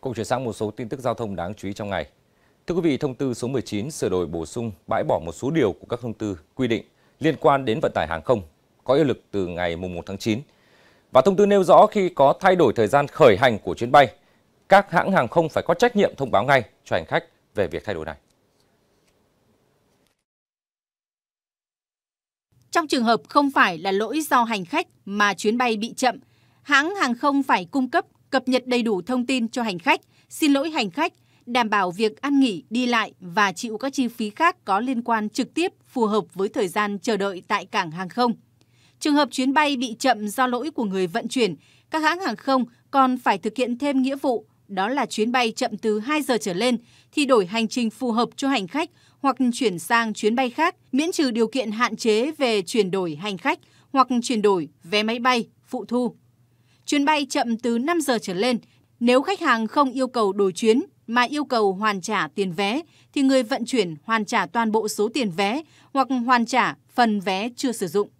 Cùng chuyển sang một số tin tức giao thông đáng chú ý trong ngày. Thưa quý vị, thông tư số 19 sửa đổi bổ sung bãi bỏ một số điều của các thông tư quy định liên quan đến vận tải hàng không có hiệu lực từ ngày 1 tháng 9. Và thông tư nêu rõ khi có thay đổi thời gian khởi hành của chuyến bay, các hãng hàng không phải có trách nhiệm thông báo ngay cho hành khách về việc thay đổi này. Trong trường hợp không phải là lỗi do hành khách mà chuyến bay bị chậm, hãng hàng không phải cung cấp cập nhật đầy đủ thông tin cho hành khách, xin lỗi hành khách, đảm bảo việc ăn nghỉ, đi lại và chịu các chi phí khác có liên quan trực tiếp phù hợp với thời gian chờ đợi tại cảng hàng không. Trường hợp chuyến bay bị chậm do lỗi của người vận chuyển, các hãng hàng không còn phải thực hiện thêm nghĩa vụ đó là chuyến bay chậm từ 2 giờ trở lên thì đổi hành trình phù hợp cho hành khách hoặc chuyển sang chuyến bay khác, miễn trừ điều kiện hạn chế về chuyển đổi hành khách hoặc chuyển đổi vé máy bay phụ thu chuyến bay chậm từ 5 giờ trở lên. Nếu khách hàng không yêu cầu đổi chuyến mà yêu cầu hoàn trả tiền vé, thì người vận chuyển hoàn trả toàn bộ số tiền vé hoặc hoàn trả phần vé chưa sử dụng.